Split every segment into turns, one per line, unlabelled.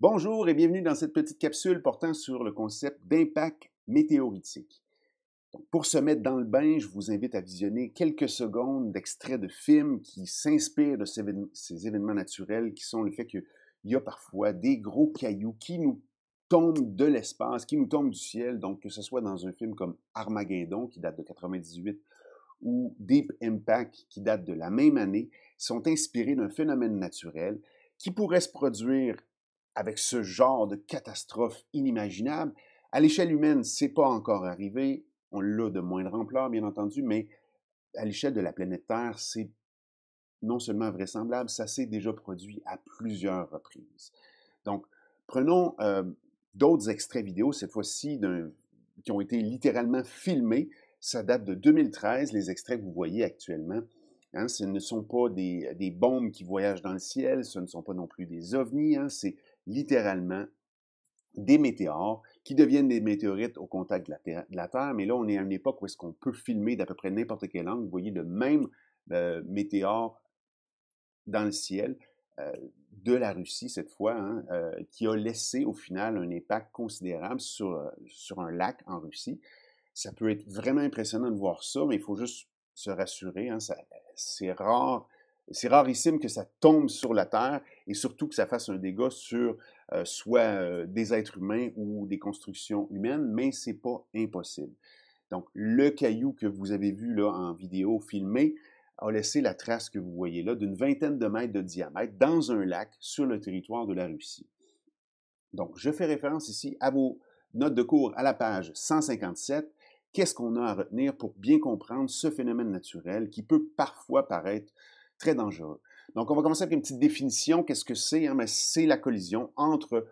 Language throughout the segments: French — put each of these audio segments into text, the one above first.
Bonjour et bienvenue dans cette petite capsule portant sur le concept d'impact météoritique. pour se mettre dans le bain, je vous invite à visionner quelques secondes d'extraits de films qui s'inspirent de ces événements naturels qui sont le fait qu'il y a parfois des gros cailloux qui nous tombent de l'espace, qui nous tombent du ciel. Donc que ce soit dans un film comme Armageddon qui date de 98 ou Deep Impact qui date de la même année, sont inspirés d'un phénomène naturel qui pourrait se produire avec ce genre de catastrophe inimaginable. À l'échelle humaine, n'est pas encore arrivé. On l'a de moindre ampleur, bien entendu, mais à l'échelle de la planète Terre, c'est non seulement vraisemblable, ça s'est déjà produit à plusieurs reprises. Donc, prenons euh, d'autres extraits vidéo, cette fois-ci qui ont été littéralement filmés. Ça date de 2013, les extraits que vous voyez actuellement. Hein, ce ne sont pas des, bombes qui voyagent dans le ciel, ce ne sont pas non plus des ovnis, hein, c'est littéralement des météores qui deviennent des météorites au contact de la, terre, Mais là, on est à une époque où est-ce qu'on peut filmer d'à peu près n'importe quel angle. Vous voyez le même euh, météore dans le ciel euh, de la Russie cette fois, hein, euh, qui a laissé au final un impact considérable sur, sur un lac en Russie. Ça peut être vraiment impressionnant de voir ça, mais il faut juste se rassurer. Hein, c'est rare c'est rarissime que ça tombe sur la Terre et surtout que ça fasse un dégât sur euh, soit euh, des êtres humains ou des constructions humaines, mais ce n'est pas impossible. Donc, le caillou que vous avez vu là en vidéo filmée a laissé la trace que vous voyez là d'une vingtaine de mètres de diamètre dans un lac sur le territoire de la Russie. Donc, je fais référence ici à vos notes de cours à la page 157. Qu'est-ce qu'on a à retenir pour bien comprendre ce phénomène naturel qui peut parfois paraître très dangereux. Donc, on va commencer avec une petite définition. Qu'est-ce que c'est? Hein? Ben, c'est la collision entre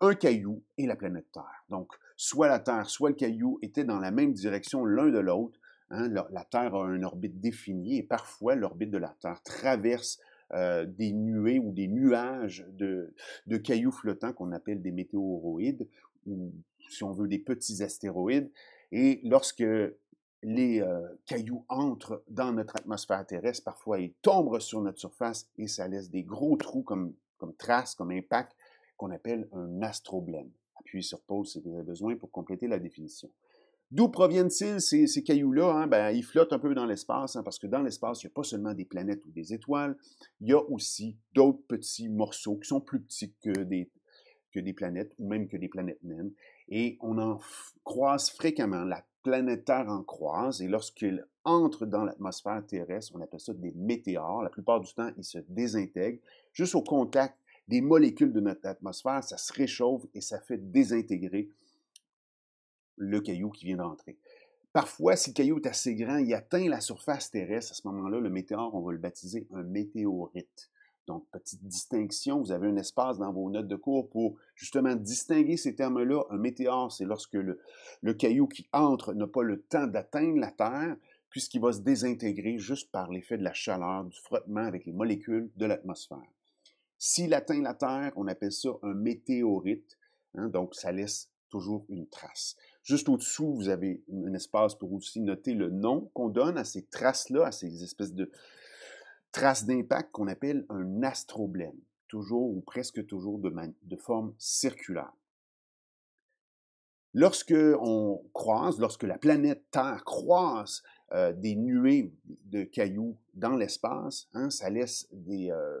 un caillou et la planète Terre. Donc, soit la Terre, soit le caillou étaient dans la même direction l'un de l'autre. Hein? La Terre a une orbite définie et parfois l'orbite de la Terre traverse euh, des nuées ou des nuages de, de cailloux flottants qu'on appelle des météoroïdes ou, si on veut, des petits astéroïdes. Et lorsque les euh, cailloux entrent dans notre atmosphère terrestre, parfois ils tombent sur notre surface et ça laisse des gros trous comme, comme traces, comme impact, qu'on appelle un astroblème. Appuyez sur pause si vous avez besoin pour compléter la définition. D'où proviennent-ils ces, ces cailloux-là? Hein? Ben, ils flottent un peu dans l'espace, hein, parce que dans l'espace, il n'y a pas seulement des planètes ou des étoiles, il y a aussi d'autres petits morceaux qui sont plus petits que des, que des planètes, ou même que des planètes naines. Et on en croise fréquemment la planétaires en croise et lorsqu'il entre dans l'atmosphère terrestre, on appelle ça des météores. La plupart du temps, ils se désintègrent. Juste au contact des molécules de notre atmosphère, ça se réchauffe et ça fait désintégrer le caillou qui vient d'entrer. Parfois, si le caillou est assez grand, il atteint la surface terrestre. À ce moment-là, le météore, on va le baptiser un météorite. Donc, petite distinction, vous avez un espace dans vos notes de cours pour justement distinguer ces termes-là. Un météore, c'est lorsque le, le, caillou qui entre n'a pas le temps d'atteindre la Terre, puisqu'il va se désintégrer juste par l'effet de la chaleur, du frottement avec les molécules de l'atmosphère. S'il atteint la Terre, on appelle ça un météorite, hein, donc ça laisse toujours une trace. Juste au-dessous, vous avez un espace pour aussi noter le nom qu'on donne à ces traces-là, à ces espèces de, trace d'impact qu'on appelle un astroblème, toujours ou presque toujours de, forme circulaire. Lorsque on croise, lorsque la planète Terre croise euh, des nuées de cailloux dans l'espace, hein, ça laisse des, euh,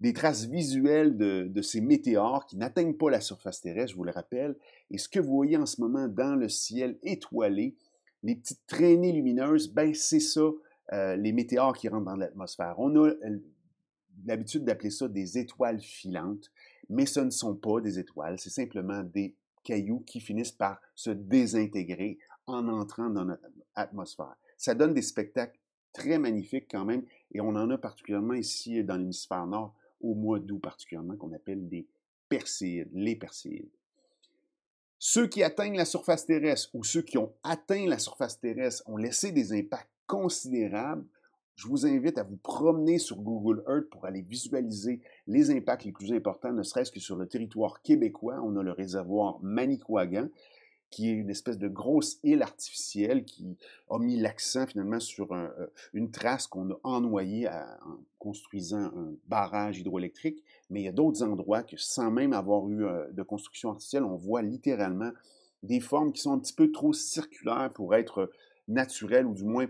des traces visuelles de, ces météores qui n'atteignent pas la surface terrestre, je vous le rappelle. Et ce que vous voyez en ce moment dans le ciel étoilé, les petites traînées lumineuses, ben c'est ça, euh, les météores qui rentrent dans l'atmosphère. On a euh, l'habitude d'appeler ça des étoiles filantes, mais ce ne sont pas des étoiles, c'est simplement des cailloux qui finissent par se désintégrer en entrant dans notre atmosphère. Ça donne des spectacles très magnifiques quand même, et on en a particulièrement ici dans l'hémisphère nord, au mois d'août particulièrement, qu'on appelle des perséides, les perséides. Ceux qui atteignent la surface terrestre ou ceux qui ont atteint la surface terrestre ont laissé des impacts considérable. Je vous invite à vous promener sur Google Earth pour aller visualiser les impacts les plus importants, ne serait-ce que sur le territoire québécois. On a le réservoir Manicouagan, qui est une espèce de grosse île artificielle qui a mis l'accent finalement sur euh, une trace qu'on a ennoyée en construisant un barrage hydroélectrique. Mais il y a d'autres endroits que sans même avoir eu euh, de construction artificielle, on voit littéralement des formes qui sont un petit peu trop circulaires pour être euh, naturelles ou du moins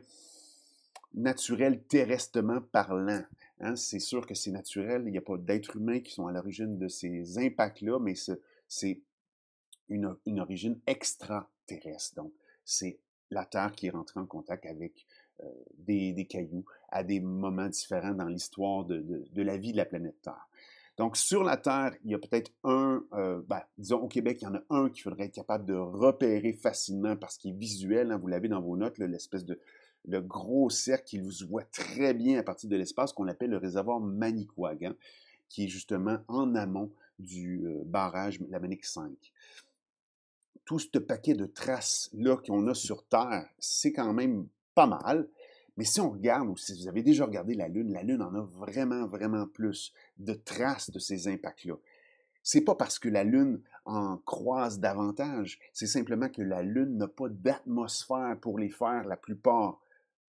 naturel terrestrement parlant. Hein. c'est sûr que c'est naturel, il n'y a pas d'êtres humains qui sont à l'origine de ces impacts-là, mais c'est une, origine extraterrestre. Donc, c'est la Terre qui est rentrée en contact avec euh, des, cailloux à des moments différents dans l'histoire de, la vie de la planète Terre. Donc, sur la Terre, il y a peut-être un, euh, ben, disons au Québec, il y en a un qu'il faudrait être capable de repérer facilement parce qu'il est visuel. Hein. vous l'avez dans vos notes, l'espèce de, le gros cercle qui vous voit très bien à partir de l'espace qu'on appelle le réservoir Manicouagan, hein, qui est justement en amont du euh, barrage la Manic 5. Tout ce paquet de traces-là qu'on a sur Terre, c'est quand même pas mal. Mais si on regarde, ou si vous avez déjà regardé la Lune, la Lune en a vraiment, vraiment plus de traces de ces impacts-là. C'est pas parce que la Lune en croise davantage, c'est simplement que la Lune n'a pas d'atmosphère pour les faire la plupart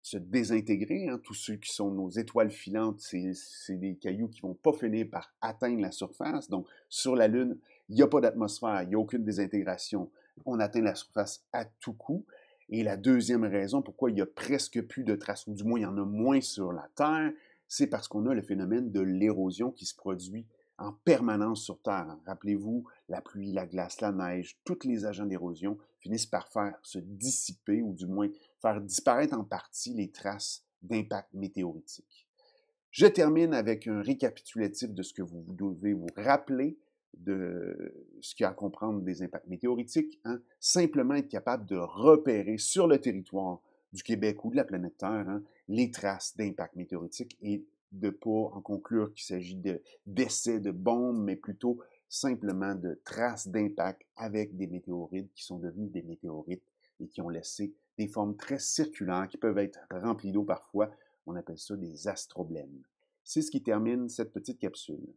se désintégrer. Hein. Tous ceux qui sont nos étoiles filantes, c'est des cailloux qui vont pas finir par atteindre la surface. Donc, sur la Lune, il n'y a pas d'atmosphère, il n'y a aucune désintégration. On atteint la surface à tout coup. Et la deuxième raison pourquoi il n'y a presque plus de traces, ou du moins il y en a moins sur la Terre, c'est parce qu'on a le phénomène de l'érosion qui se produit en permanence sur Terre. Hein. Rappelez-vous, la pluie, la glace, la neige, tous les agents d'érosion finissent par faire se dissiper ou du moins faire disparaître en partie les traces d'impact météoritique. Je termine avec un récapitulatif de ce que vous devez vous rappeler de ce qu'il y a à comprendre des impacts météoritiques, hein. simplement être capable de repérer sur le territoire du Québec ou de la planète Terre hein, les traces d'impact météoritique et de pas en conclure qu'il s'agit d'essais de, de bombes, mais plutôt simplement de traces d'impact avec des météorites qui sont devenues des météorites et qui ont laissé des formes très circulaires qui peuvent être remplies d'eau parfois. On appelle ça des astroblèmes. C'est ce qui termine cette petite capsule.